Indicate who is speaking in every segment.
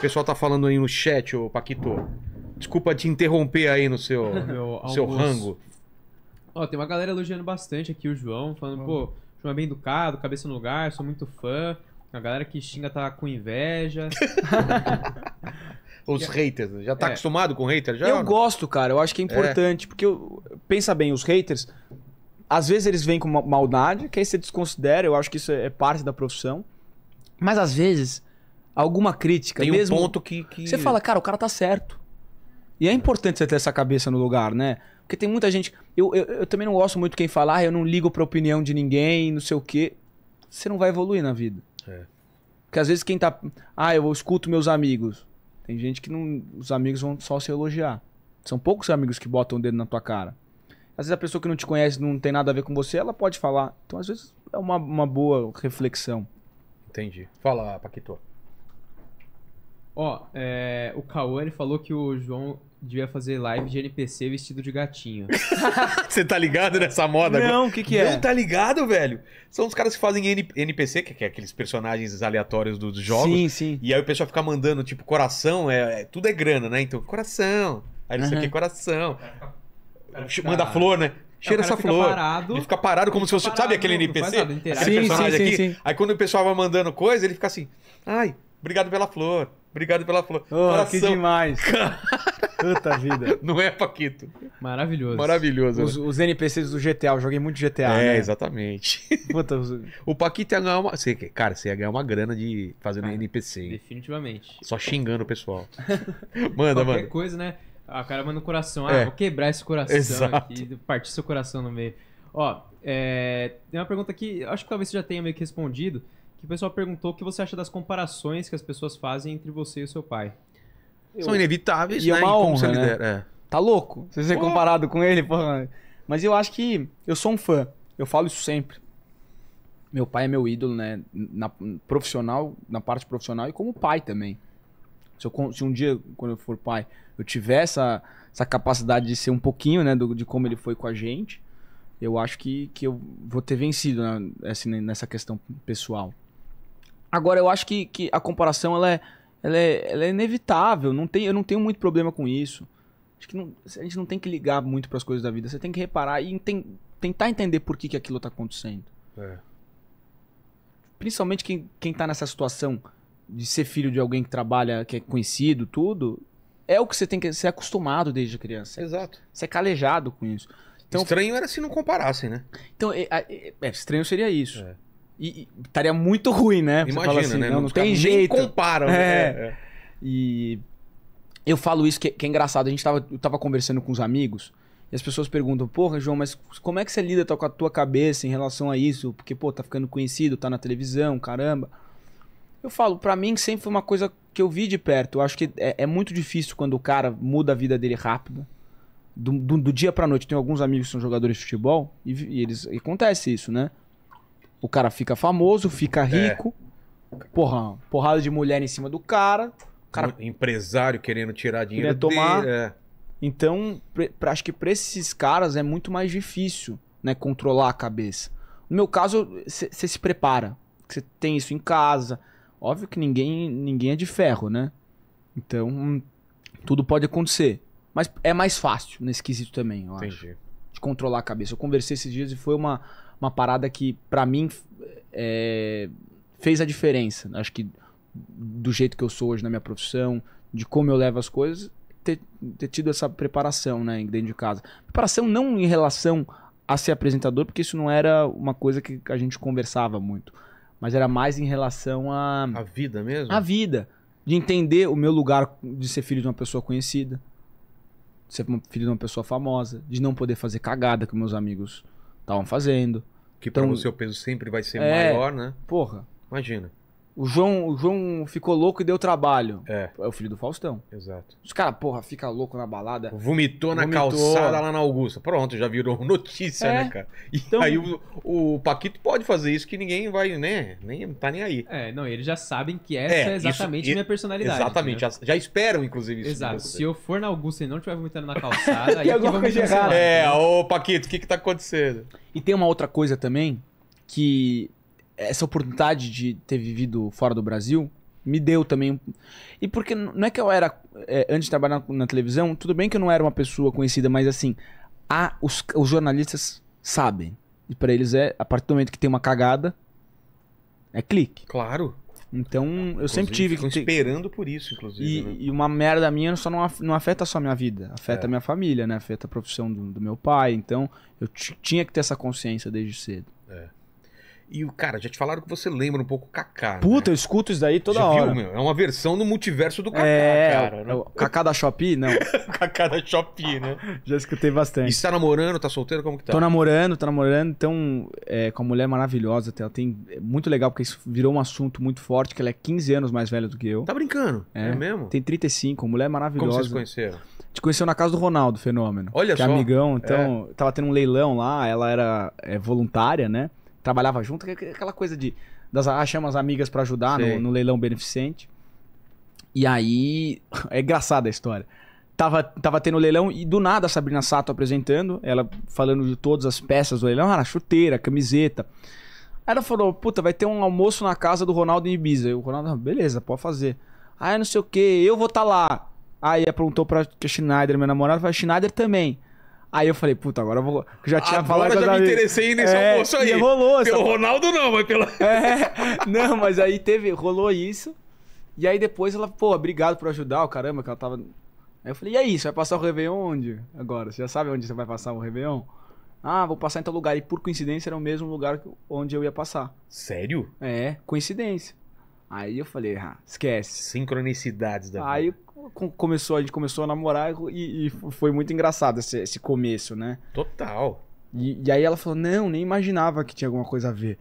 Speaker 1: O pessoal tá falando aí no chat, o Paquito. Desculpa te interromper aí no seu, seu rango. Ó, tem uma galera elogiando bastante aqui o João, falando, pô, o João é bem educado, cabeça no lugar, sou muito fã. A galera que xinga tá com inveja. Os é- haters,
Speaker 2: né? já tá É. acostumado com haters? Já, eu não? gosto, cara. Eu acho que é, é importante. Porque, eu- pensa bem, os haters, às vezes eles vêm com maldade, que aí você desconsidera. Eu acho que isso é, é parte da profissão. Mas às vezes, alguma crítica. Tem mesmo, um ponto que, que, Você fala, cara, o cara tá certo. E é importante você ter essa cabeça no lugar, né? Porque tem muita gente. Eu, eu, eu também não gosto muito quem fala, ah, eu não ligo pra opinião de ninguém, não sei o quê. Você não vai evoluir na vida. É. Porque às vezes quem tá. Ah, eu escuto meus amigos. Tem gente que não. Os amigos vão só se elogiar. São poucos amigos que botam o dedo na tua cara. Às vezes a pessoa que não te conhece, não tem nada a ver com você, ela pode falar. Então, às vezes, é uma, uma boa reflexão.
Speaker 1: Entendi. Fala, Paquito. Ó, é, o Cauã falou que o João devia fazer live de NPC vestido de gatinho. Você tá ligado nessa moda Não, o que que é? Não tá ligado, velho. São os caras que fazem NPC, que é aqueles personagens aleatórios dos jogos. Sim, sim. E aí o pessoal fica mandando, tipo, coração, é, é tudo é grana, né? Então, coração. Aí não sei o que, coração. Manda flor, né? É, cheira essa flor. Parado, ele fica parado como fica se fosse. Parado, sabe aquele NPC? Nada, aquele sim, personagem sim, aqui? Sim, aí quando o pessoal vai mandando coisa, ele fica assim. Ai, obrigado pela flor. Obrigado pela flor. Oh, que demais. Tanta Puta vida. Não é, Paquito? Maravilhoso. Maravilhoso. Os, né? os NPCs do GTA, eu joguei muito GTA. É, né? exatamente. Puta, os... O Paquito ia ganhar uma. Você, cara, você ia ganhar uma grana de fazer cara, NPC. Definitivamente. Só xingando o pessoal. manda, Qualquer manda. coisa, né? A ah, cara manda o um coração. Ah, é. vou quebrar esse coração Exato. aqui, partir seu coração no meio. Ó, é... tem uma pergunta aqui. acho que talvez você já tenha meio que respondido que o pessoal perguntou o que você acha das comparações que as pessoas fazem entre você e o seu pai. Eu... São inevitáveis, e é né? é uma honra, né? é.
Speaker 2: Tá louco você ser comparado com ele, porra. Mas eu acho que eu sou um fã. Eu falo isso sempre. Meu pai é meu ídolo, né? Na, profissional, na parte profissional e como pai também. Se, eu, se um dia, quando eu for pai, eu tiver essa, essa capacidade de ser um pouquinho, né? Do, de como ele foi com a gente, eu acho que, que eu vou ter vencido né, nessa questão pessoal. Agora, eu acho que, que a comparação ela é, ela é, ela é inevitável. Não tem, eu não tenho muito problema com isso. Acho que não, a gente não tem que ligar muito para as coisas da vida. Você tem que reparar e tentar entender por que, que aquilo está acontecendo. É. Principalmente quem, quem tá nessa situação de ser filho de alguém que trabalha, que é conhecido, tudo. É o que você tem que ser acostumado desde criança. Exato. Você é calejado com isso. Então, estranho era se
Speaker 1: não comparassem, né?
Speaker 2: Então, é, é, é estranho seria isso. É. E, estaria muito ruim, né? Você Imagina, assim, né? Não, não tem jeito. Nem comparam, é. né? É. E eu falo isso que, que, é engraçado. A gente tava, eu tava conversando com os amigos e as pessoas perguntam, porra, João, mas como é que você lida com a tua cabeça em relação a isso? Porque, pô, tá ficando conhecido, tá na televisão, caramba. Eu falo, para mim sempre foi uma coisa que eu vi de perto. Eu acho que é, é muito difícil quando o cara muda a vida dele rápido. Do, do, do dia pra noite. Tem alguns amigos que são jogadores de futebol e, e eles e acontece isso, né? O cara fica famoso, fica é. rico. É. Porra, porrada de mulher em cima do cara. cara um empresário querendo tirar dinheiro querendo tomar. Dele, é. Então, pra, acho que pra esses caras é muito mais difícil, né, controlar a cabeça. No meu caso, você se prepara. Você tem isso em casa. Óbvio que ninguém, ninguém é de ferro, né? Então, hum, tudo pode acontecer. Mas é mais fácil nesse quesito também, eu Entendi. acho controlar a cabeça. Eu conversei esses dias e foi uma, uma parada que, para mim, é, fez a diferença. Acho que do jeito que eu sou hoje na minha profissão, de como eu levo as coisas, ter, ter tido essa preparação, né, dentro de casa. Preparação não em relação a ser apresentador, porque isso não era uma coisa que a gente conversava muito. Mas era mais em relação a. A vida mesmo? A vida. De entender o meu lugar de ser filho de uma pessoa conhecida ser filho de uma pessoa famosa, de não poder fazer cagada que meus amigos estavam fazendo. Que então, para você peso sempre vai
Speaker 1: ser é, maior, né? Porra. Imagina.
Speaker 2: O João, o João ficou louco e deu trabalho. É. É o filho do Faustão. Exato. Os caras,
Speaker 1: porra, fica louco na balada. Vomitou, vomitou na calçada lá na Augusta. Pronto, já virou notícia, é. né, cara? E então... aí o, o Paquito pode fazer isso que ninguém vai, né? Nem tá nem aí. É, não, eles já sabem que é, essa é, é exatamente isso, minha personalidade. Exatamente, já, já, esperam, inclusive, isso. Exato. Se eu for na Augusta e não estiver vomitando na calçada, aí é que alguma coisa errada. É, ô Paquito, o que que tá
Speaker 2: acontecendo? E tem uma outra coisa também que essa oportunidade de ter vivido fora do Brasil me deu também. E porque não é que eu era. É, antes de trabalhar na, televisão, tudo bem que eu não era uma pessoa conhecida, mas assim, a, os, os jornalistas sabem. E para eles é, a partir do momento que tem uma cagada, é clique. Claro. Então, eu inclusive, sempre tive que. esperando
Speaker 1: por isso, inclusive. E,
Speaker 2: né? e, uma merda minha só não, não afeta só a minha vida, afeta é. a minha família, né? Afeta a profissão do, do meu pai. Então, eu tinha que ter essa consciência desde cedo.
Speaker 1: É. E o cara, já te falaram que você lembra um pouco o Kaká. Né?
Speaker 2: Puta, né? eu escuto isso
Speaker 1: daí toda já hora. Viu, meu? É uma versão do multiverso do Kaká, é, cara. É né? O
Speaker 2: Kaká da Shopee, não.
Speaker 1: o Kaká da Shopee, né? Já escutei bastante. E você tá namorando, tá solteiro? Como que tá? Tô
Speaker 2: namorando, tô namorando. Então, é, com uma mulher maravilhosa. Ela tem. É muito legal, porque isso virou um assunto muito forte, que ela é 15 anos mais velha do que eu. Tá brincando? É, é mesmo? Tem 35, mulher maravilhosa. É Como vocês conheceram? Te conheceu na casa do Ronaldo, fenômeno. Olha que é só. Que amigão, então. Tava tendo um leilão lá, ela era voluntária, né? trabalhava junto, aquela coisa de das achamos ah, amigas para ajudar no, no, leilão beneficente. E aí é engraçada a história. Tava, tava tendo leilão e do nada a Sabrina Sato apresentando, ela falando de todas as peças do leilão, era ah, chuteira, camiseta. Aí ela falou: "Puta, vai ter um almoço na casa do Ronaldo em Ibiza". E o Ronaldo: ah, "Beleza, pode fazer". Aí não sei o que, eu vou estar tá lá. Aí perguntou pra Schneider, minha namorada, falou: "Schneider também". Aí eu falei, puta, agora eu vou. já tinha agora falado. Agora já me interessei nesse é, almoço aí. E rolou, Pelo essa... Ronaldo não, mas pela. É, não, mas aí teve, rolou isso. E aí depois ela, pô, obrigado por ajudar, o caramba, que ela tava. Aí eu falei, e aí, você vai passar o Réveillon onde? Agora? Você já sabe onde você vai passar o Réveillon? Ah, vou passar em tal lugar. E por coincidência era o mesmo lugar onde eu ia passar. Sério? É, coincidência. Aí eu falei, ah, esquece. Sincronicidades da vida. Aí começou, a gente começou a namorar e, e foi muito engraçado esse, esse começo, né? Total. E, e, aí ela falou, não, nem imaginava que tinha alguma coisa a ver.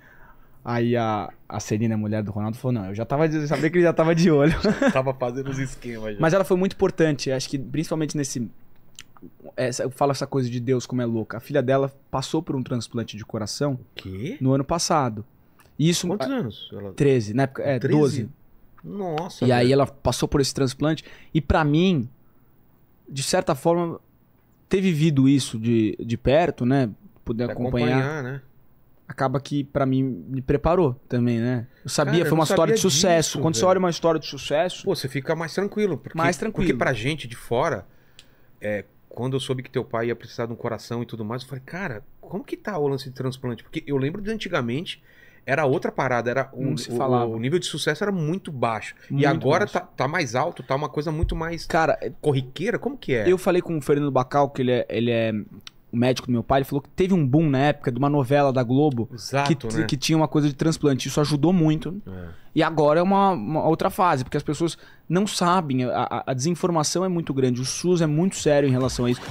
Speaker 2: Aí a, a Celina, a mulher do Ronaldo, falou, não, eu já tava, eu sabia que ele já tava de olho. já
Speaker 1: tava fazendo os esquemas. Já. Mas
Speaker 2: ela foi muito importante, acho que principalmente nesse... Essa, eu falo essa coisa de Deus como é louca. A filha dela passou por um transplante de coração. O quê? No ano passado. Isso, Quantos anos? Ela... 13, na época, é, 13? 12.
Speaker 1: Nossa. E aí
Speaker 2: ela passou por esse transplante. E para mim, de certa forma, ter vivido isso de, de perto, né? Poder acompanhar. acompanhar né? Acaba que para mim me preparou também, né? Eu sabia, Cara, foi uma história de sucesso. Disso, Quando velho. você olha
Speaker 1: uma história de sucesso. Pô, você fica mais tranquilo. Porque, mais tranquilo. Porque pra gente de fora. É, quando eu soube que teu pai ia precisar de um coração e tudo mais, eu falei, cara, como que tá o lance de transplante? Porque eu lembro de antigamente era outra parada, era um, o, o, nível de sucesso era muito baixo. Muito e agora Tá, tá, mais alto, tá uma coisa muito mais cara é corriqueira, como que é? Eu
Speaker 2: falei com o Fernando Bacal, que ele é, ele é o médico do meu pai, ele falou que teve um boom na época de uma novela da Globo Exato, que, né? que tinha uma coisa de transplante. Isso ajudou muito. É. E agora é uma, uma, outra fase, porque as pessoas não sabem, a, a desinformação é muito grande, o SUS é muito sério em relação a isso.